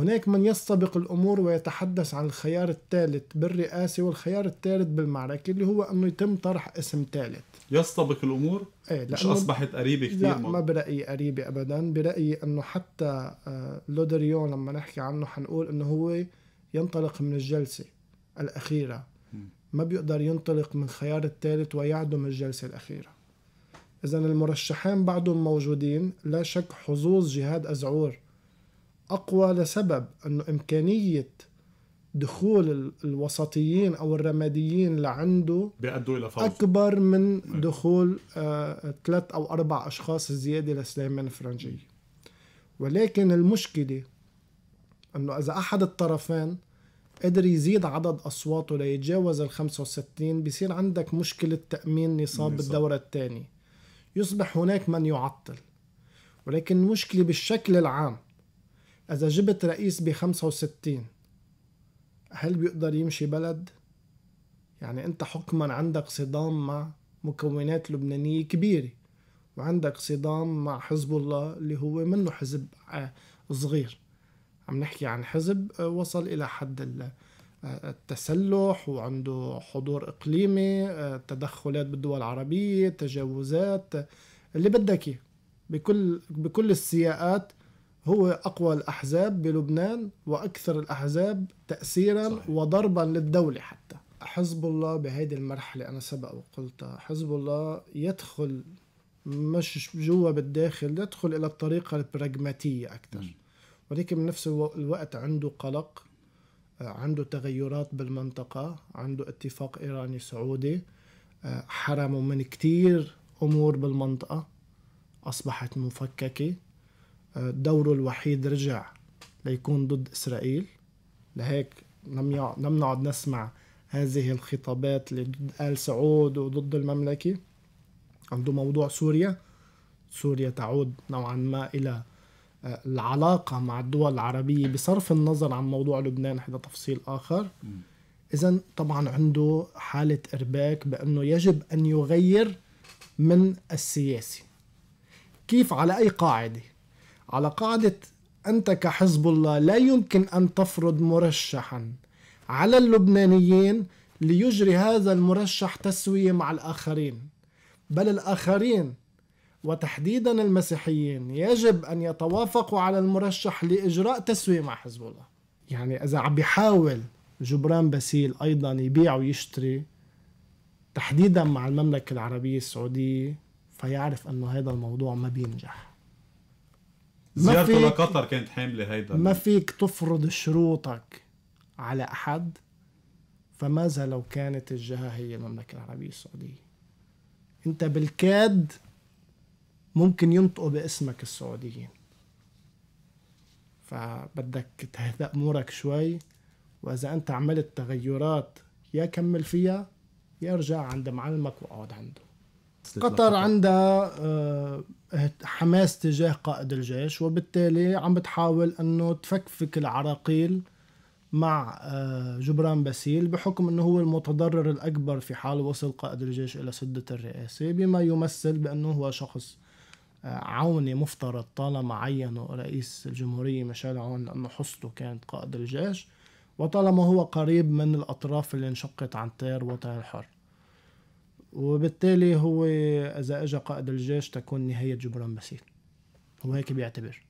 هناك من يستبق الأمور ويتحدث عن الخيار الثالث بالرئاسة والخيار الثالث بالمعركة اللي هو أنه يتم طرح اسم ثالث يستبق الأمور؟ ايه مش أصبحت قريبة كثير لا ما برأيي قريبة أبدا برأيي أنه حتى آه، لودريون لما نحكي عنه حنقول أنه هو ينطلق من الجلسة الأخيرة ما بيقدر ينطلق من الخيار الثالث ويعدم الجلسة الأخيرة إذا المرشحين بعضهم موجودين لا شك حظوظ جهاد أزعور أقوى لسبب أنه إمكانية دخول الوسطيين أو الرماديين لعنده بيأدوا إلى فوز أكبر من نعم. دخول آه، ثلاث آه أو أربع أشخاص زيادة لسليمان فرنجي ولكن المشكلة أنه إذا أحد الطرفين قدر يزيد عدد أصواته ليتجاوز ال 65 بصير عندك مشكلة تأمين نصاب بالدورة الثانية يصبح هناك من يعطل ولكن المشكلة بالشكل العام إذا جبت رئيس بخمسة وستين هل بيقدر يمشي بلد؟ يعني أنت حكما عندك صدام مع مكونات لبنانية كبيرة وعندك صدام مع حزب الله اللي هو منه حزب آه، صغير عم نحكي عن حزب آه، وصل إلى حد آه، التسلح وعنده حضور إقليمي تدخلات بالدول العربية تجاوزات اللي بدك إياه بكل بكل السياقات هو أقوى الأحزاب بلبنان وأكثر الأحزاب تأثيرا صحيح. وضربا للدولة حتى حزب الله بهيدي المرحلة أنا سبق وقلتها حزب الله يدخل مش جوا بالداخل يدخل إلى الطريقة البراغماتية أكثر ولكن بنفس الوقت عنده قلق آه، عنده تغيرات بالمنطقة عنده اتفاق إيراني سعودي آه، حرموا من كتير أمور بالمنطقة أصبحت مفككة دوره الوحيد رجع ليكون ضد إسرائيل لهيك لم لم نعد نسمع هذه الخطابات ضد آل سعود وضد المملكة عنده موضوع سوريا سوريا تعود نوعا ما إلى آه، العلاقة مع الدول العربية بصرف النظر عن موضوع لبنان هذا تفصيل آخر إذا طبعا عنده حالة إرباك بأنه يجب أن يغير من السياسي كيف على أي قاعدة على قاعدة أنت كحزب الله لا يمكن أن تفرض مرشحا على اللبنانيين ليجري هذا المرشح تسوية مع الآخرين بل الآخرين وتحديدا المسيحيين يجب أن يتوافقوا على المرشح لإجراء تسوية مع حزب الله يعني إذا عم بيحاول جبران باسيل أيضا يبيع ويشتري تحديدا مع المملكة العربية السعودية فيعرف أنه هذا الموضوع ما بينجح زيارته لقطر كانت حامله هيدا ما فيك تفرض شروطك على احد فماذا لو كانت الجهه هي المملكه العربيه السعوديه انت بالكاد ممكن ينطقوا باسمك السعوديين فبدك تهدأ امورك شوي واذا انت عملت تغيرات يا كمل فيها يا ارجع عند معلمك واقعد عنده قطر عندها آه، حماس تجاه قائد الجيش وبالتالي عم بتحاول انه تفكفك العراقيل مع آه، جبران باسيل بحكم انه هو المتضرر الاكبر في حال وصل قائد الجيش الى سده الرئاسه بما يمثل بانه هو شخص آه، عوني مفترض طالما عينه رئيس الجمهوريه مشال عون لانه حصته كانت قائد الجيش وطالما هو قريب من الاطراف اللي انشقت عن تيار وطن الحر وبالتالي هو إذا أجا قائد الجيش تكون نهاية جبران باسيل هو هيك بيعتبر